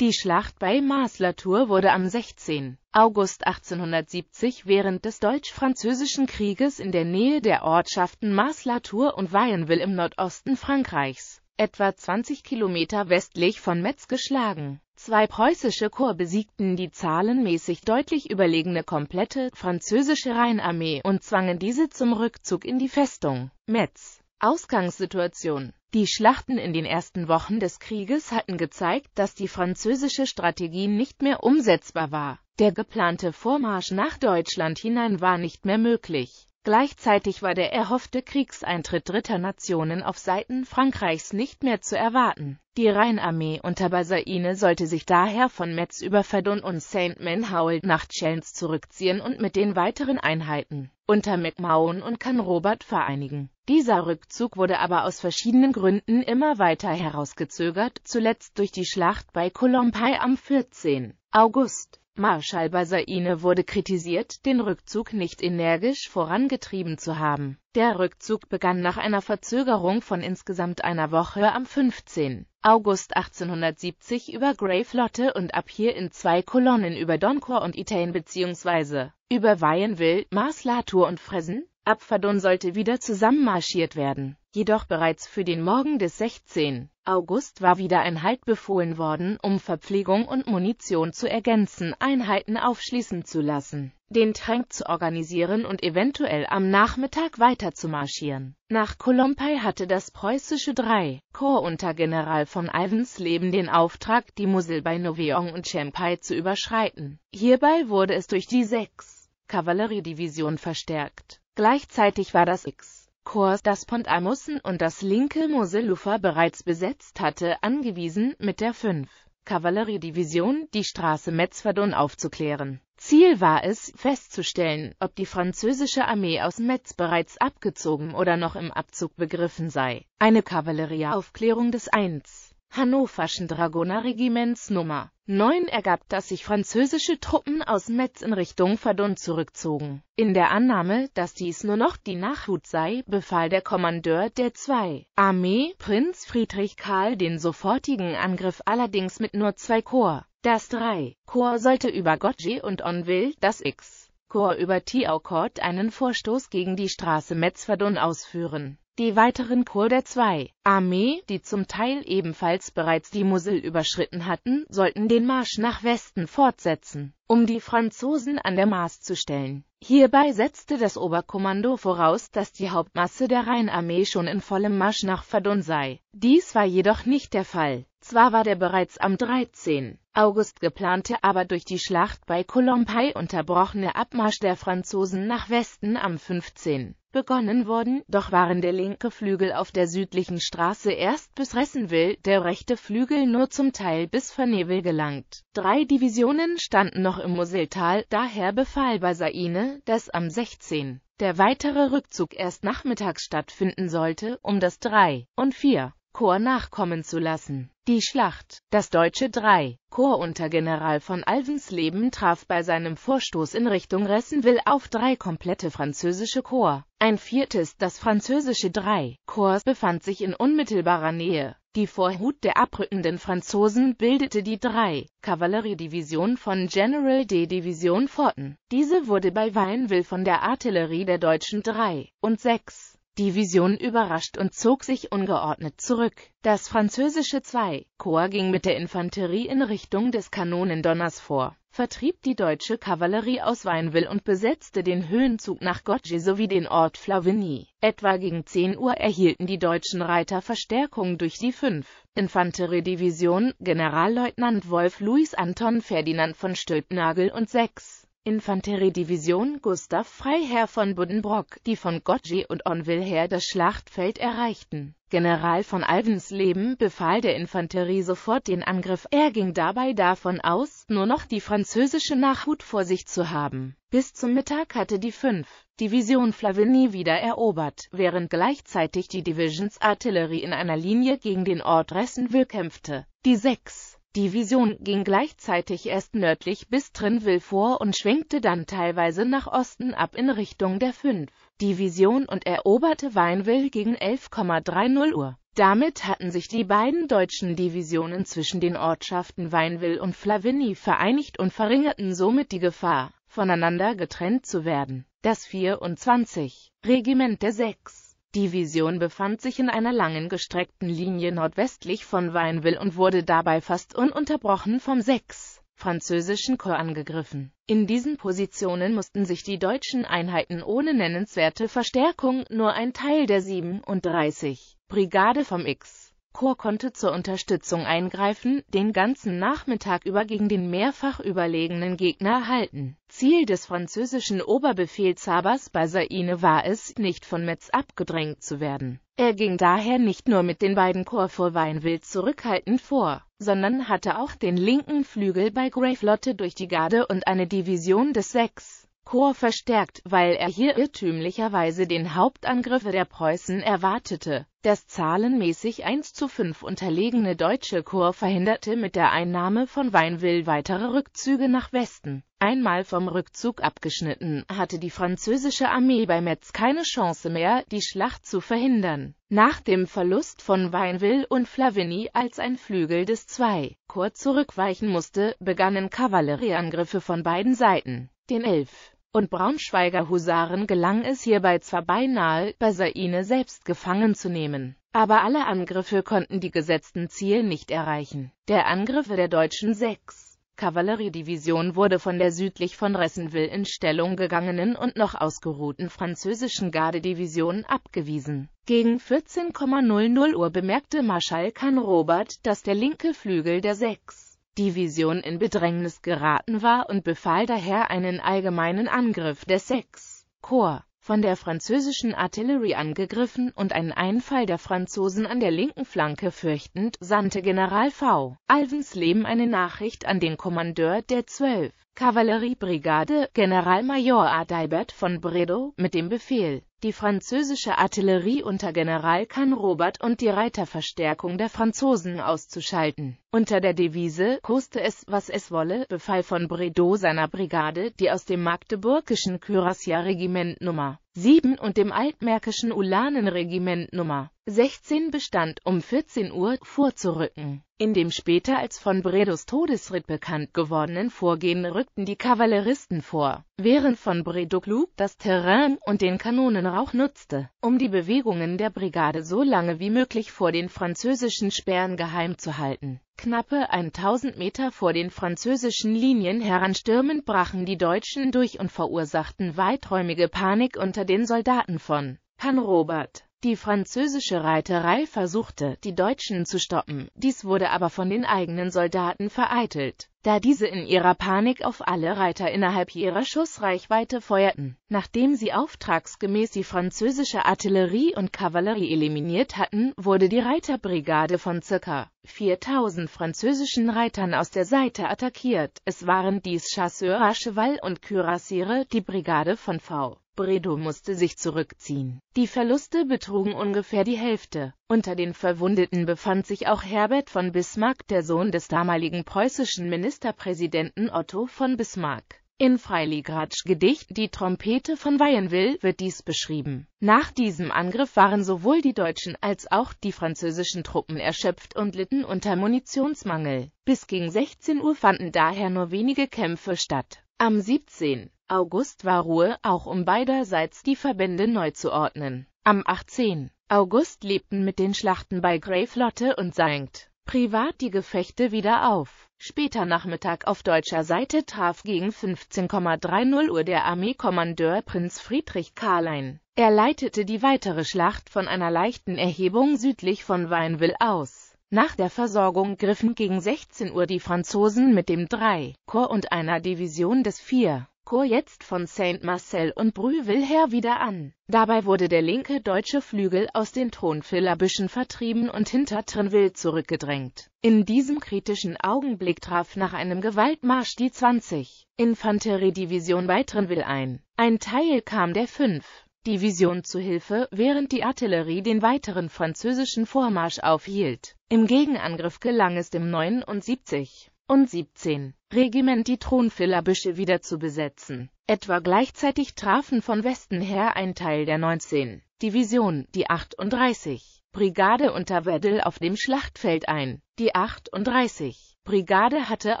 Die Schlacht bei Maas-la-Tour wurde am 16. August 1870 während des Deutsch-Französischen Krieges in der Nähe der Ortschaften Maas-la-Tour und Vaionville im Nordosten Frankreichs, etwa 20 Kilometer westlich von Metz geschlagen. Zwei preußische Korps besiegten die zahlenmäßig deutlich überlegene komplette französische Rheinarmee und zwangen diese zum Rückzug in die Festung Metz. Ausgangssituation Die Schlachten in den ersten Wochen des Krieges hatten gezeigt, dass die französische Strategie nicht mehr umsetzbar war. Der geplante Vormarsch nach Deutschland hinein war nicht mehr möglich. Gleichzeitig war der erhoffte Kriegseintritt dritter Nationen auf Seiten Frankreichs nicht mehr zu erwarten. Die Rheinarmee unter Basaine sollte sich daher von Metz über Verdun und Saint-Menhaul nach Chelnes zurückziehen und mit den weiteren Einheiten unter McMahon und Canrobert vereinigen. Dieser Rückzug wurde aber aus verschiedenen Gründen immer weiter herausgezögert, zuletzt durch die Schlacht bei Colombai am 14. August. Marschall Basaine wurde kritisiert, den Rückzug nicht energisch vorangetrieben zu haben. Der Rückzug begann nach einer Verzögerung von insgesamt einer Woche am 15. August 1870 über Grey-Flotte und ab hier in zwei Kolonnen über Doncourt und Itain bzw. über Weienville, Mars, latour und Fresen, Abfadun sollte wieder zusammenmarschiert werden. Jedoch bereits für den Morgen des 16. August war wieder ein Halt befohlen worden, um Verpflegung und Munition zu ergänzen, Einheiten aufschließen zu lassen, den Tränk zu organisieren und eventuell am Nachmittag weiter zu marschieren. Nach Kolumbay hatte das preußische 3. Korps unter General von Ivensleben den Auftrag, die Musel bei Noveong und Champai zu überschreiten. Hierbei wurde es durch die 6. Kavalleriedivision verstärkt. Gleichzeitig war das X. Korps, das Pont Amussen und das linke Moselufer bereits besetzt hatte, angewiesen, mit der 5. Kavalleriedivision die Straße Metz-Verdun aufzuklären. Ziel war es, festzustellen, ob die französische Armee aus Metz bereits abgezogen oder noch im Abzug begriffen sei. Eine Kavallerieaufklärung des 1 hannoverschen Dragonerregiments Nummer 9 ergab, dass sich französische Truppen aus Metz in Richtung Verdun zurückzogen. In der Annahme, dass dies nur noch die Nachhut sei, befahl der Kommandeur der 2. Armee, Prinz Friedrich Karl, den sofortigen Angriff allerdings mit nur zwei Korps. Das 3 Korps sollte über Gotji und Onville, das X Korps über Thiaucourt einen Vorstoß gegen die Straße Metz-Verdun ausführen. Die weiteren Korps der zwei Armee, die zum Teil ebenfalls bereits die Mosel überschritten hatten, sollten den Marsch nach Westen fortsetzen, um die Franzosen an der Maas zu stellen. Hierbei setzte das Oberkommando voraus, dass die Hauptmasse der Rheinarmee schon in vollem Marsch nach Verdun sei. Dies war jedoch nicht der Fall. Zwar war der bereits am 13. August geplante, aber durch die Schlacht bei Colombey unterbrochene Abmarsch der Franzosen nach Westen am 15. begonnen worden, doch waren der linke Flügel auf der südlichen Straße erst bis Ressenwil, der rechte Flügel nur zum Teil bis Vernevel gelangt. Drei Divisionen standen noch im Moseltal, daher befahl Basaine, dass am 16. der weitere Rückzug erst nachmittags stattfinden sollte, um das 3. und 4. Korps nachkommen zu lassen. Die Schlacht, das deutsche 3. Korps unter General von Alvensleben traf bei seinem Vorstoß in Richtung Ressenwil auf drei komplette französische Korps. Ein viertes, das französische 3. Korps, befand sich in unmittelbarer Nähe. Die Vorhut der abrückenden Franzosen bildete die 3. Kavalleriedivision von General D. Division Forten. Diese wurde bei Weinville von der Artillerie der deutschen 3 und 6 Division überrascht und zog sich ungeordnet zurück. Das französische 2. Korps ging mit der Infanterie in Richtung des Kanonendonners vor, vertrieb die deutsche Kavallerie aus Weinville und besetzte den Höhenzug nach Gotje sowie den Ort Flavigny. Etwa gegen 10 Uhr erhielten die deutschen Reiter Verstärkung durch die 5. Infanteriedivision, Generalleutnant Wolf Louis Anton Ferdinand von Stülpnagel und 6. Infanteriedivision Gustav Freiherr von Buddenbrock, die von Gotji und Onwil her das Schlachtfeld erreichten. General von Alvensleben befahl der Infanterie sofort den Angriff, er ging dabei davon aus, nur noch die französische Nachhut vor sich zu haben. Bis zum Mittag hatte die 5. Division Flavigny wieder erobert, während gleichzeitig die Divisions Artillerie in einer Linie gegen den Ort Ressenwil kämpfte. Die 6. Division ging gleichzeitig erst nördlich bis Trinville vor und schwenkte dann teilweise nach Osten ab in Richtung der 5. Division und eroberte Weinville gegen 11,30 Uhr. Damit hatten sich die beiden deutschen Divisionen zwischen den Ortschaften Weinville und Flavigny vereinigt und verringerten somit die Gefahr, voneinander getrennt zu werden. Das 24. Regiment der 6. Division befand sich in einer langen gestreckten Linie nordwestlich von Weinville und wurde dabei fast ununterbrochen vom 6 französischen Korps angegriffen. In diesen Positionen mussten sich die deutschen Einheiten ohne nennenswerte Verstärkung, nur ein Teil der 37. Brigade vom X Chor konnte zur Unterstützung eingreifen, den ganzen Nachmittag über gegen den mehrfach überlegenen Gegner halten. Ziel des französischen Oberbefehlshabers bei Bazaine war es, nicht von Metz abgedrängt zu werden. Er ging daher nicht nur mit den beiden Korps vor Weinwild zurückhaltend vor, sondern hatte auch den linken Flügel bei Greyflotte durch die Garde und eine Division des Sechs. Korps verstärkt, weil er hier irrtümlicherweise den Hauptangriff der Preußen erwartete. Das zahlenmäßig 1 zu 5 unterlegene deutsche Korps verhinderte mit der Einnahme von Weinville weitere Rückzüge nach Westen. Einmal vom Rückzug abgeschnitten, hatte die französische Armee bei Metz keine Chance mehr, die Schlacht zu verhindern. Nach dem Verlust von Weinville und Flavigny als ein Flügel des 2 Korps zurückweichen musste, begannen Kavallerieangriffe von beiden Seiten. Den 11 und Braunschweiger Husaren gelang es hierbei zwar beinahe, Basaine selbst gefangen zu nehmen, aber alle Angriffe konnten die gesetzten Ziele nicht erreichen. Der Angriff der deutschen 6. Kavalleriedivision wurde von der südlich von Ressenville in Stellung gegangenen und noch ausgeruhten französischen Gardedivision abgewiesen. Gegen 14,00 Uhr bemerkte Marschall Kahn Robert, dass der linke Flügel der 6. Division in Bedrängnis geraten war und befahl daher einen allgemeinen Angriff des 6. Korps von der französischen Artillerie angegriffen und einen Einfall der Franzosen an der linken Flanke fürchtend, sandte General V. Alvensleben eine Nachricht an den Kommandeur der 12. Kavalleriebrigade, Generalmajor Adalbert von Bredow, mit dem Befehl, die französische Artillerie unter General Canrobert und die Reiterverstärkung der Franzosen auszuschalten. Unter der Devise „Koste es, was es wolle“ befahl von Bredow seiner Brigade, die aus dem magdeburgischen Kürassierregiment Nummer 7 und dem altmärkischen Ulanenregiment Nummer 16 bestand, um 14 Uhr vorzurücken. In dem später als von Bredos Todesritt bekannt gewordenen Vorgehen rückten die Kavalleristen vor während von Bredouclou das Terrain und den Kanonenrauch nutzte, um die Bewegungen der Brigade so lange wie möglich vor den französischen Sperren geheim zu halten. Knappe 1000 Meter vor den französischen Linien heranstürmend brachen die Deutschen durch und verursachten weiträumige Panik unter den Soldaten von Pan Robert. Die französische Reiterei versuchte, die Deutschen zu stoppen, dies wurde aber von den eigenen Soldaten vereitelt da diese in ihrer Panik auf alle Reiter innerhalb ihrer Schussreichweite feuerten. Nachdem sie auftragsgemäß die französische Artillerie und Kavallerie eliminiert hatten, wurde die Reiterbrigade von ca. 4000 französischen Reitern aus der Seite attackiert. Es waren dies Chasseur Cheval und Kürassiere, die Brigade von V. Bredow musste sich zurückziehen. Die Verluste betrugen ungefähr die Hälfte. Unter den Verwundeten befand sich auch Herbert von Bismarck, der Sohn des damaligen preußischen Ministerpräsidenten Otto von Bismarck. In Freiligratsch Gedicht Die Trompete von Weyenville wird dies beschrieben. Nach diesem Angriff waren sowohl die deutschen als auch die französischen Truppen erschöpft und litten unter Munitionsmangel. Bis gegen 16 Uhr fanden daher nur wenige Kämpfe statt. Am 17. August war Ruhe, auch um beiderseits die Verbände neu zu ordnen. Am 18. August lebten mit den Schlachten bei Greyflotte und St. Privat die Gefechte wieder auf. Später Nachmittag auf deutscher Seite traf gegen 15,30 Uhr der Armeekommandeur Prinz Friedrich Karlein. Er leitete die weitere Schlacht von einer leichten Erhebung südlich von Weinville aus. Nach der Versorgung griffen gegen 16 Uhr die Franzosen mit dem 3. Korps und einer Division des 4. Chor jetzt von Saint Marcel und Brühl her wieder an. Dabei wurde der linke deutsche Flügel aus den Thronfillerbüschen vertrieben und hinter Trinville zurückgedrängt. In diesem kritischen Augenblick traf nach einem Gewaltmarsch die 20. Infanteriedivision bei Trinville ein. Ein Teil kam der 5. Division zu Hilfe, während die Artillerie den weiteren französischen Vormarsch aufhielt. Im Gegenangriff gelang es dem 79 und 17 Regiment die Thronfillerbüsche wieder zu besetzen. Etwa gleichzeitig trafen von Westen her ein Teil der 19. Division, die 38. Brigade unter Weddell auf dem Schlachtfeld ein. Die 38. Brigade hatte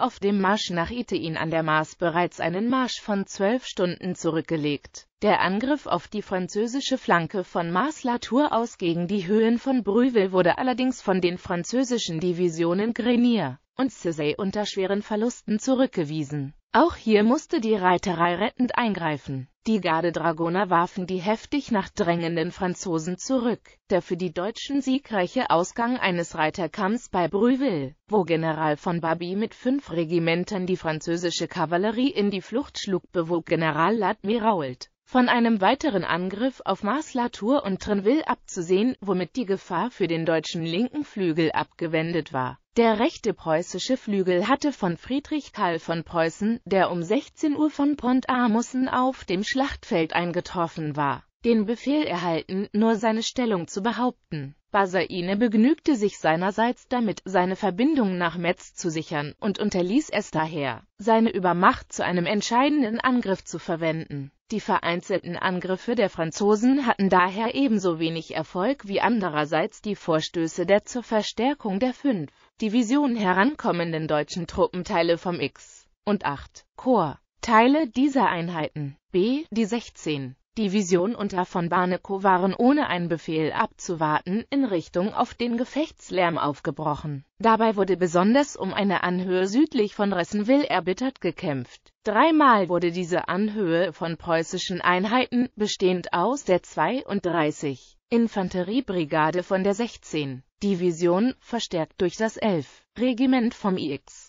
auf dem Marsch nach Itein an der Maas bereits einen Marsch von zwölf Stunden zurückgelegt. Der Angriff auf die französische Flanke von Maas-Latour aus gegen die Höhen von Brüvel wurde allerdings von den französischen Divisionen Grenier und Cersei unter schweren Verlusten zurückgewiesen. Auch hier musste die Reiterei rettend eingreifen. Die Gardedragoner warfen die heftig nach drängenden Franzosen zurück. Der für die Deutschen siegreiche Ausgang eines Reiterkampfs bei Brühl, wo General von Babi mit fünf Regimentern die französische Kavallerie in die Flucht schlug, bewog General Ladmirault von einem weiteren Angriff auf Mars Latour und Trenville abzusehen, womit die Gefahr für den deutschen linken Flügel abgewendet war. Der rechte preußische Flügel hatte von Friedrich Karl von Preußen, der um 16 Uhr von Pont-Amussen auf dem Schlachtfeld eingetroffen war, den Befehl erhalten, nur seine Stellung zu behaupten. Basaine begnügte sich seinerseits damit, seine Verbindung nach Metz zu sichern und unterließ es daher, seine Übermacht zu einem entscheidenden Angriff zu verwenden. Die vereinzelten Angriffe der Franzosen hatten daher ebenso wenig Erfolg wie andererseits die Vorstöße der zur Verstärkung der 5. Division herankommenden deutschen Truppenteile vom X- und 8. Korps. Teile dieser Einheiten, B, die 16 Division unter von Barneko waren ohne einen Befehl abzuwarten in Richtung auf den Gefechtslärm aufgebrochen. Dabei wurde besonders um eine Anhöhe südlich von Ressenville erbittert gekämpft. Dreimal wurde diese Anhöhe von preußischen Einheiten, bestehend aus der 32. Infanteriebrigade von der 16. Division, verstärkt durch das 11. Regiment vom IX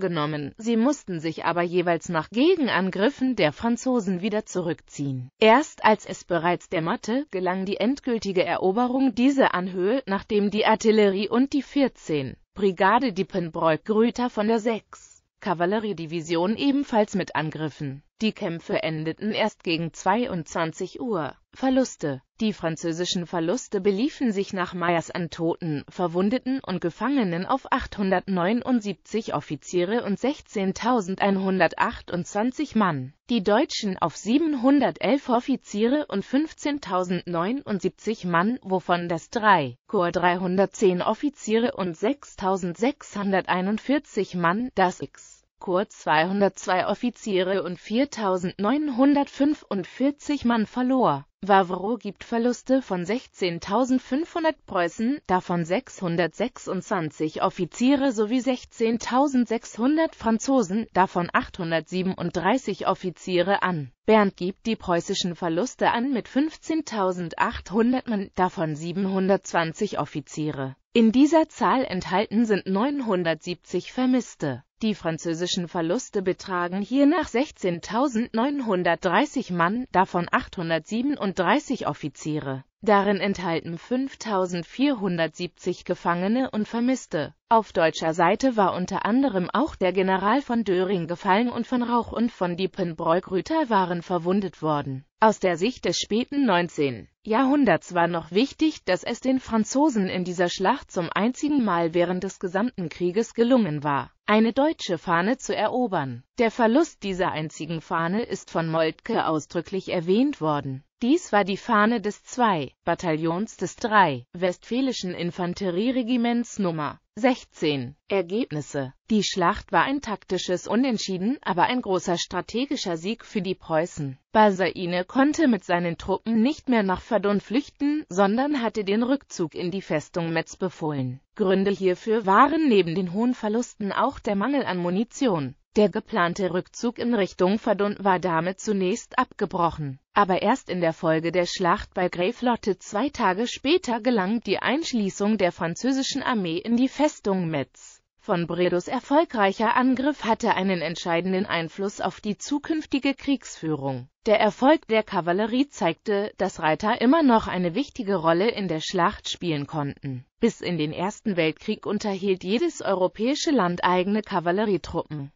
genommen, sie mussten sich aber jeweils nach Gegenangriffen der Franzosen wieder zurückziehen. Erst als es bereits dämmerte, gelang die endgültige Eroberung dieser Anhöhe, nachdem die Artillerie und die 14. Brigade Diepenbroek-Grüter von der 6. Kavalleriedivision ebenfalls mit Angriffen die Kämpfe endeten erst gegen 22 Uhr. Verluste Die französischen Verluste beliefen sich nach Meyers an Toten, Verwundeten und Gefangenen auf 879 Offiziere und 16.128 Mann, die Deutschen auf 711 Offiziere und 15.079 Mann, wovon das 3 Korps 310 Offiziere und 6.641 Mann, das X kurz 202 Offiziere und 4.945 Mann verlor. Wavro gibt Verluste von 16.500 Preußen, davon 626 Offiziere sowie 16.600 Franzosen, davon 837 Offiziere an. Bernd gibt die preußischen Verluste an mit 15.800 Mann, davon 720 Offiziere. In dieser Zahl enthalten sind 970 Vermisste. Die französischen Verluste betragen hiernach 16.930 Mann, davon 837 Offiziere. Darin enthalten 5.470 Gefangene und Vermisste. Auf deutscher Seite war unter anderem auch der General von Döring gefallen und von Rauch und von Diepenbrock-Rüter waren verwundet worden. Aus der Sicht des späten 19. Jahrhunderts war noch wichtig, dass es den Franzosen in dieser Schlacht zum einzigen Mal während des gesamten Krieges gelungen war eine deutsche Fahne zu erobern. Der Verlust dieser einzigen Fahne ist von Moltke ausdrücklich erwähnt worden dies war die Fahne des 2. Bataillons des 3. Westfälischen Infanterieregiments Nummer 16. Ergebnisse Die Schlacht war ein taktisches Unentschieden, aber ein großer strategischer Sieg für die Preußen. Bazaine konnte mit seinen Truppen nicht mehr nach Verdun flüchten, sondern hatte den Rückzug in die Festung Metz befohlen. Gründe hierfür waren neben den hohen Verlusten auch der Mangel an Munition. Der geplante Rückzug in Richtung Verdun war damit zunächst abgebrochen, aber erst in der Folge der Schlacht bei Greyflotte zwei Tage später gelang die Einschließung der französischen Armee in die Festung Metz. Von Bredos erfolgreicher Angriff hatte einen entscheidenden Einfluss auf die zukünftige Kriegsführung. Der Erfolg der Kavallerie zeigte, dass Reiter immer noch eine wichtige Rolle in der Schlacht spielen konnten. Bis in den Ersten Weltkrieg unterhielt jedes europäische Land eigene Kavallerietruppen.